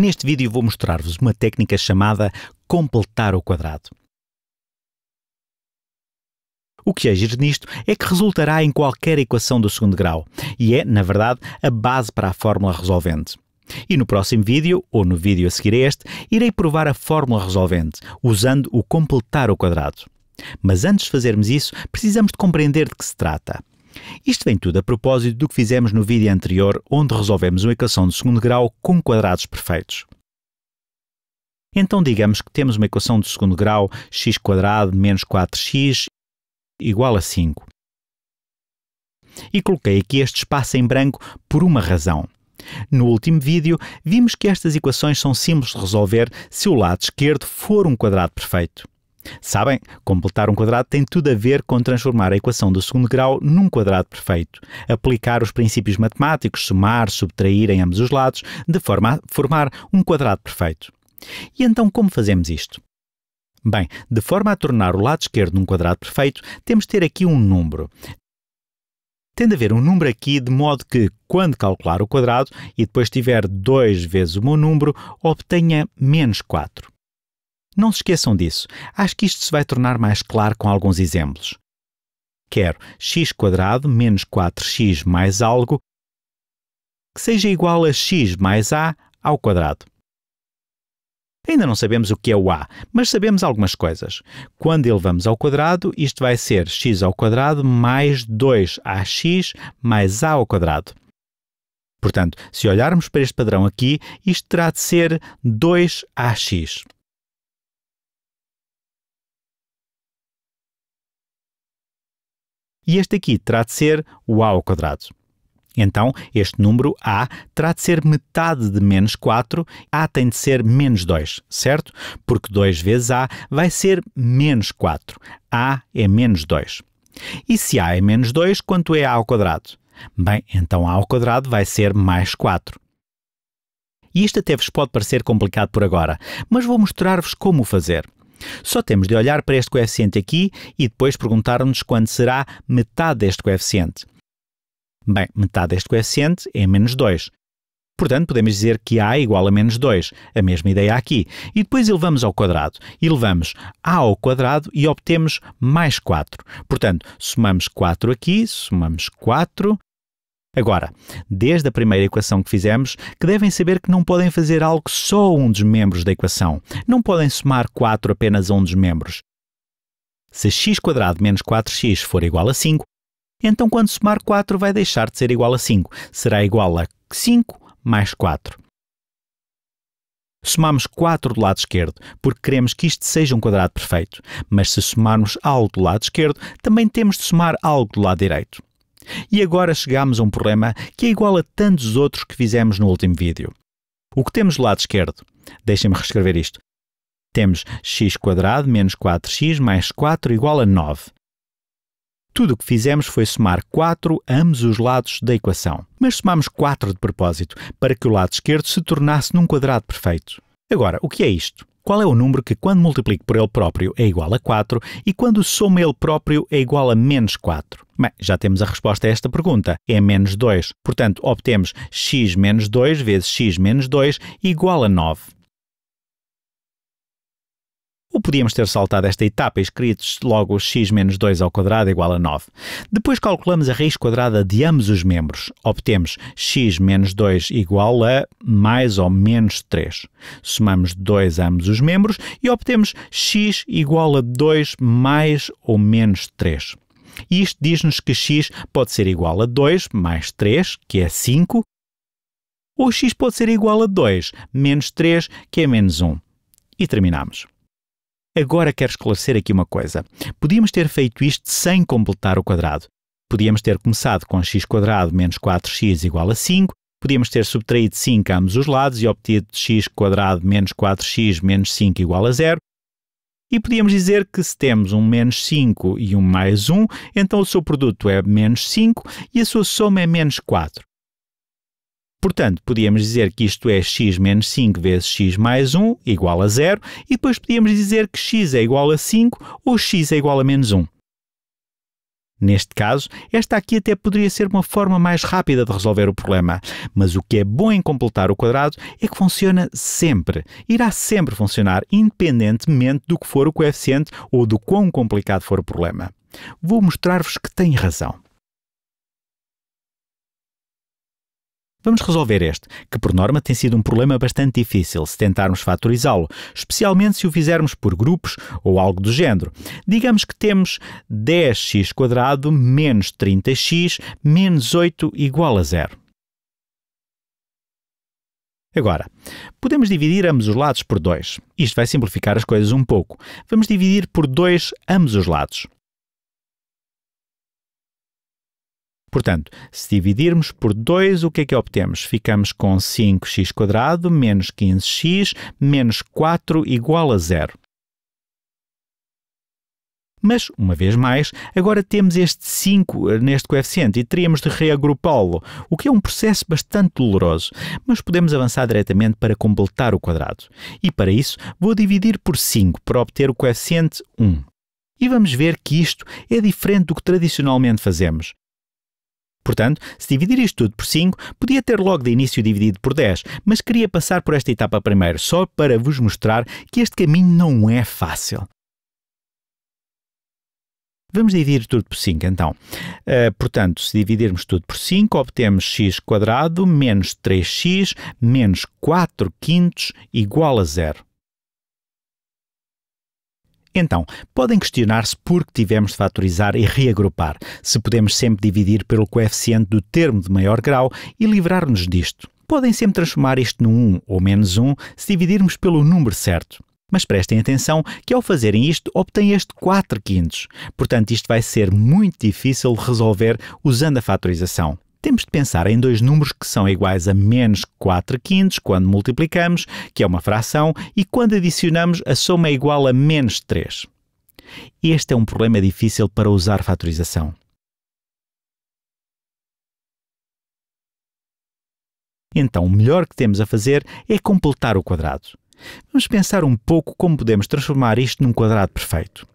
Neste vídeo vou mostrar-vos uma técnica chamada completar o quadrado. O que agir é nisto é que resultará em qualquer equação do segundo grau e é, na verdade, a base para a fórmula resolvente. E no próximo vídeo, ou no vídeo a seguir a este, irei provar a fórmula resolvente, usando o completar o quadrado. Mas antes de fazermos isso, precisamos de compreender de que se trata. Isto vem tudo a propósito do que fizemos no vídeo anterior, onde resolvemos uma equação de segundo grau com quadrados perfeitos. Então digamos que temos uma equação de segundo grau x menos 4x igual a 5. E coloquei aqui este espaço em branco por uma razão. No último vídeo, vimos que estas equações são simples de resolver se o lado esquerdo for um quadrado perfeito. Sabem, completar um quadrado tem tudo a ver com transformar a equação do segundo grau num quadrado perfeito, aplicar os princípios matemáticos, somar, subtrair em ambos os lados, de forma a formar um quadrado perfeito. E então como fazemos isto? Bem, de forma a tornar o lado esquerdo num quadrado perfeito, temos de ter aqui um número. Tem de haver um número aqui de modo que, quando calcular o quadrado e depois tiver 2 vezes o meu número, obtenha menos 4. Não se esqueçam disso. Acho que isto se vai tornar mais claro com alguns exemplos. Quero x menos 4x mais algo que seja igual a x mais a ao quadrado. Ainda não sabemos o que é o a, mas sabemos algumas coisas. Quando elevamos ao quadrado, isto vai ser x ao quadrado mais 2ax mais a ao quadrado. Portanto, se olharmos para este padrão aqui, isto terá de ser 2ax. E este aqui terá de ser o a ao quadrado. Então, este número a terá de ser metade de menos 4, a tem de ser menos 2, certo? Porque 2 vezes a vai ser menos 4. a é menos 2. E se a é menos 2, quanto é a ao quadrado? Bem, então a ao quadrado vai ser mais 4. E isto até vos pode parecer complicado por agora, mas vou mostrar-vos como o fazer. Só temos de olhar para este coeficiente aqui e depois perguntar-nos quando será metade deste coeficiente. Bem, metade deste coeficiente é menos 2. Portanto, podemos dizer que A é igual a menos 2, a mesma ideia aqui. E depois elevamos ao quadrado. Elevamos A ao quadrado e obtemos mais 4. Portanto, somamos 4 aqui, somamos 4 Agora, desde a primeira equação que fizemos, que devem saber que não podem fazer algo só um dos membros da equação. Não podem somar 4 apenas a um dos membros. Se x² menos 4x for igual a 5, então quando somar 4 vai deixar de ser igual a 5. Será igual a 5 mais 4. Somamos 4 do lado esquerdo, porque queremos que isto seja um quadrado perfeito. Mas se somarmos algo do lado esquerdo, também temos de somar algo do lado direito. E agora chegamos a um problema que é igual a tantos outros que fizemos no último vídeo. O que temos do lado esquerdo? Deixem-me reescrever isto. Temos x menos 4x mais 4 igual a 9. Tudo o que fizemos foi somar 4 a ambos os lados da equação. Mas somamos 4 de propósito, para que o lado esquerdo se tornasse num quadrado perfeito. Agora, o que é isto? qual é o número que, quando multiplico por ele próprio, é igual a 4 e quando soma ele próprio, é igual a menos 4? Bem, já temos a resposta a esta pergunta. É menos 2. Portanto, obtemos x menos 2 vezes x menos 2 igual a 9. Ou podíamos ter saltado esta etapa e escrito logo x menos 2 ao quadrado igual a 9. Depois calculamos a raiz quadrada de ambos os membros. Obtemos x menos 2 igual a mais ou menos 3. Somamos 2 a ambos os membros e obtemos x igual a 2 mais ou menos 3. Isto diz-nos que x pode ser igual a 2 mais 3, que é 5, ou x pode ser igual a 2 menos 3, que é menos 1. E terminamos. Agora quero esclarecer aqui uma coisa. Podíamos ter feito isto sem completar o quadrado. Podíamos ter começado com x menos 4x igual a 5, podíamos ter subtraído 5 a ambos os lados e obtido x menos 4x menos 5 igual a 0, e podíamos dizer que se temos um menos 5 e um mais 1, então o seu produto é menos 5 e a sua soma é menos 4. Portanto, podíamos dizer que isto é x menos 5 vezes x mais 1 igual a zero, e depois podíamos dizer que x é igual a 5 ou x é igual a menos 1. Neste caso, esta aqui até poderia ser uma forma mais rápida de resolver o problema, mas o que é bom em completar o quadrado é que funciona sempre. Irá sempre funcionar, independentemente do que for o coeficiente ou do quão complicado for o problema. Vou mostrar-vos que tem razão. Vamos resolver este, que por norma tem sido um problema bastante difícil se tentarmos fatorizá-lo, especialmente se o fizermos por grupos ou algo do género. Digamos que temos 10x² menos 30x menos 8 igual a zero. Agora, podemos dividir ambos os lados por 2. Isto vai simplificar as coisas um pouco. Vamos dividir por 2 ambos os lados. Portanto, se dividirmos por 2, o que é que obtemos? Ficamos com 5x² menos 15x menos 4 igual a zero. Mas, uma vez mais, agora temos este 5 eh, neste coeficiente e teríamos de reagrupá-lo, o que é um processo bastante doloroso, mas podemos avançar diretamente para completar o quadrado. E para isso, vou dividir por 5 para obter o coeficiente 1. E vamos ver que isto é diferente do que tradicionalmente fazemos. Portanto, se dividir isto tudo por 5, podia ter logo de início dividido por 10, mas queria passar por esta etapa primeiro, só para vos mostrar que este caminho não é fácil. Vamos dividir tudo por 5, então. Uh, portanto, se dividirmos tudo por 5, obtemos x menos 3x menos 4 quintos igual a zero. Então, podem questionar-se por que tivemos de fatorizar e reagrupar, se podemos sempre dividir pelo coeficiente do termo de maior grau e livrar-nos disto. Podem sempre transformar isto num 1 ou menos 1 se dividirmos pelo número certo. Mas prestem atenção que ao fazerem isto obtêm este 4 quintos. Portanto, isto vai ser muito difícil de resolver usando a fatorização temos de pensar em dois números que são iguais a menos 4 quintos quando multiplicamos, que é uma fração, e quando adicionamos, a soma é igual a menos 3. Este é um problema difícil para usar fatorização. Então, o melhor que temos a fazer é completar o quadrado. Vamos pensar um pouco como podemos transformar isto num quadrado perfeito.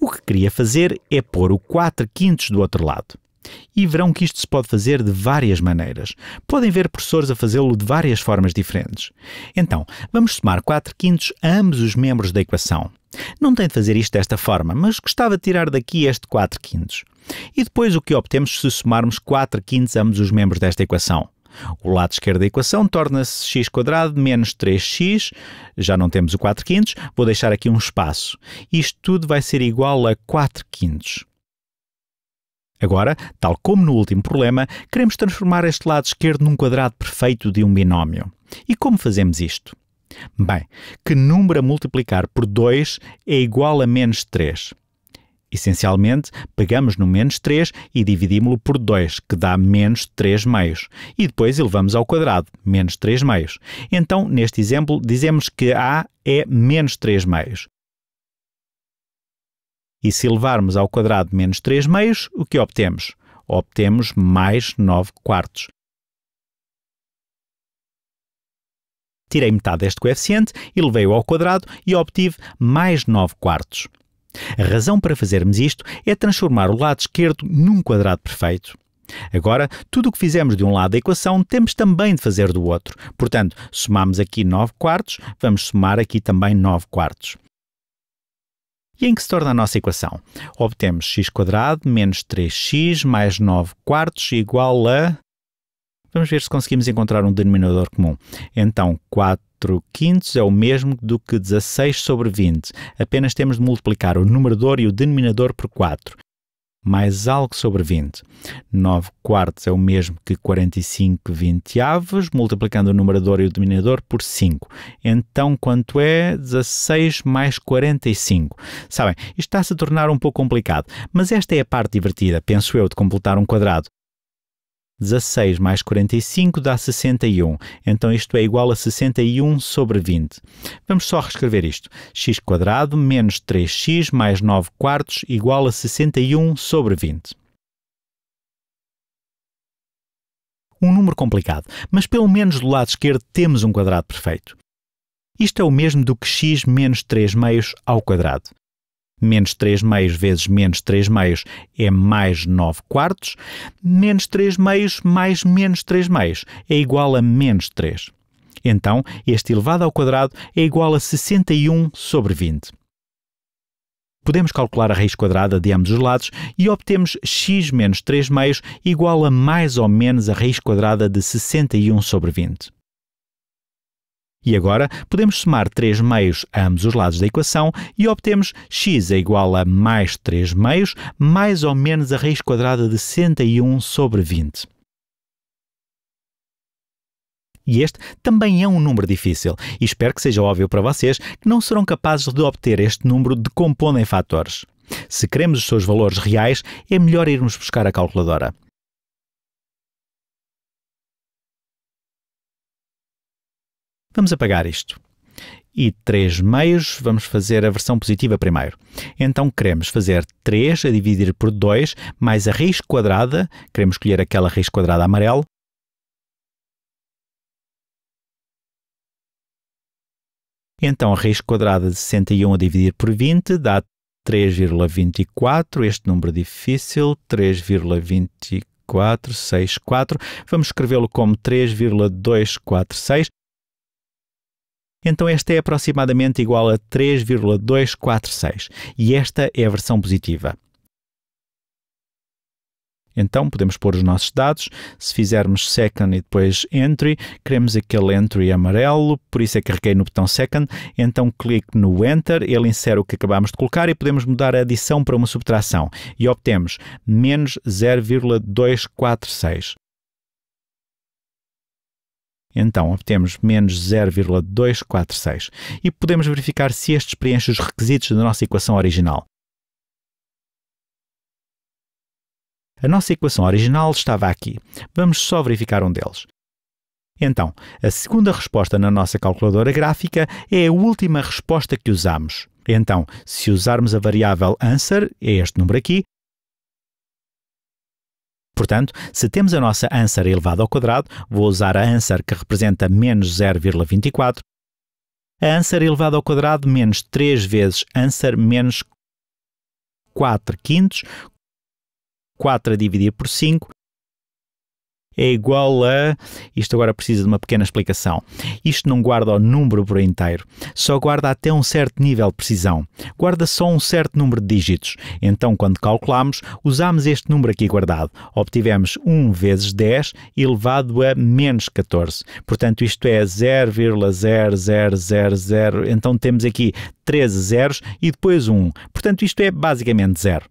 O que queria fazer é pôr o 4 quintos do outro lado. E verão que isto se pode fazer de várias maneiras. Podem ver professores a fazê-lo de várias formas diferentes. Então, vamos somar 4 quintos a ambos os membros da equação. Não tem de fazer isto desta forma, mas gostava de tirar daqui este 4 quintos. E depois o que obtemos se somarmos 4 quintos a ambos os membros desta equação? O lado esquerdo da equação torna-se x menos 3x, já não temos o 4 quintos, vou deixar aqui um espaço. Isto tudo vai ser igual a 4 quintos. Agora, tal como no último problema, queremos transformar este lado esquerdo num quadrado perfeito de um binómio. E como fazemos isto? Bem, que número a multiplicar por 2 é igual a menos 3? Essencialmente, pegamos no menos 3 e dividimos-lo por 2, que dá menos 3 meios. E depois elevamos ao quadrado, menos 3 meios. Então, neste exemplo, dizemos que A é menos 3 meios. E se elevarmos ao quadrado menos 3 meios, o que obtemos? Obtemos mais 9 quartos. Tirei metade deste coeficiente, elevei-o ao quadrado e obtive mais 9 quartos. A razão para fazermos isto é transformar o lado esquerdo num quadrado perfeito. Agora, tudo o que fizemos de um lado da equação temos também de fazer do outro. Portanto, somamos aqui 9 quartos, vamos somar aqui também 9 quartos e em que se torna a nossa equação. Obtemos x² menos 3x mais 9 quartos igual a... Vamos ver se conseguimos encontrar um denominador comum. Então, 4 quintos é o mesmo do que 16 sobre 20. Apenas temos de multiplicar o numerador e o denominador por 4 mais algo sobre 20. 9 quartos é o mesmo que 45 20 vinteavos, multiplicando o numerador e o denominador por 5. Então, quanto é 16 mais 45? Sabem, isto está-se a tornar um pouco complicado, mas esta é a parte divertida, penso eu, de completar um quadrado. 16 mais 45 dá 61. Então isto é igual a 61 sobre 20. Vamos só reescrever isto. x² menos 3x mais 9 quartos igual a 61 sobre 20. Um número complicado, mas pelo menos do lado esquerdo temos um quadrado perfeito. Isto é o mesmo do que x menos 3 meios ao quadrado menos 3 meios vezes menos 3 meios é mais 9 quartos, menos 3 meios mais menos 3 meios é igual a menos 3. Então, este elevado ao quadrado é igual a 61 sobre 20. Podemos calcular a raiz quadrada de ambos os lados e obtemos x menos 3 meios igual a mais ou menos a raiz quadrada de 61 sobre 20. E agora podemos somar 3 meios a ambos os lados da equação e obtemos x é igual a mais 3 meios mais ou menos a raiz quadrada de 61 sobre 20. E este também é um número difícil, e espero que seja óbvio para vocês que não serão capazes de obter este número decompondo em fatores. Se queremos os seus valores reais, é melhor irmos buscar a calculadora. Vamos apagar isto. E 3 meios, vamos fazer a versão positiva primeiro. Então queremos fazer 3 a dividir por 2 mais a raiz quadrada, queremos escolher aquela raiz quadrada amarela, Então, a raiz quadrada de 61 a dividir por 20 dá 3,24. Este número difícil, 3,2464. Vamos escrevê-lo como 3,246. Então esta é aproximadamente igual a 3,246 e esta é a versão positiva. Então podemos pôr os nossos dados. Se fizermos second e depois entry, queremos aquele entry amarelo, por isso é que carreguei no botão second. Então clique no enter, ele insere o que acabámos de colocar e podemos mudar a adição para uma subtração e obtemos menos 0,246. Então, obtemos menos 0,246 e podemos verificar se estes preenchem os requisitos da nossa equação original. A nossa equação original estava aqui. Vamos só verificar um deles. Então, a segunda resposta na nossa calculadora gráfica é a última resposta que usamos. Então, se usarmos a variável answer, é este número aqui, Portanto, se temos a nossa answer elevada ao quadrado, vou usar a answer que representa menos 0,24, a answer elevada ao quadrado menos 3 vezes answer menos 4 quintos, 4 a dividir por 5, é igual a. Isto agora precisa de uma pequena explicação. Isto não guarda o número por inteiro, só guarda até um certo nível de precisão. Guarda só um certo número de dígitos. Então, quando calculamos, usamos este número aqui guardado. Obtivemos 1 vezes 10 elevado a menos 14. Portanto, isto é 0,0000. Então, temos aqui 13 zeros e depois 1. Portanto, isto é basicamente zero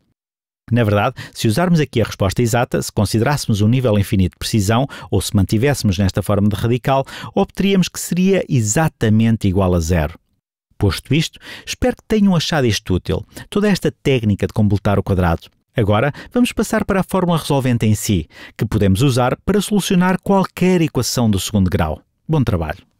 na verdade, se usarmos aqui a resposta exata, se considerássemos um nível infinito de precisão, ou se mantivéssemos nesta forma de radical, obteríamos que seria exatamente igual a zero. Posto isto, espero que tenham achado isto útil, toda esta técnica de completar o quadrado. Agora, vamos passar para a fórmula resolvente em si, que podemos usar para solucionar qualquer equação do segundo grau. Bom trabalho!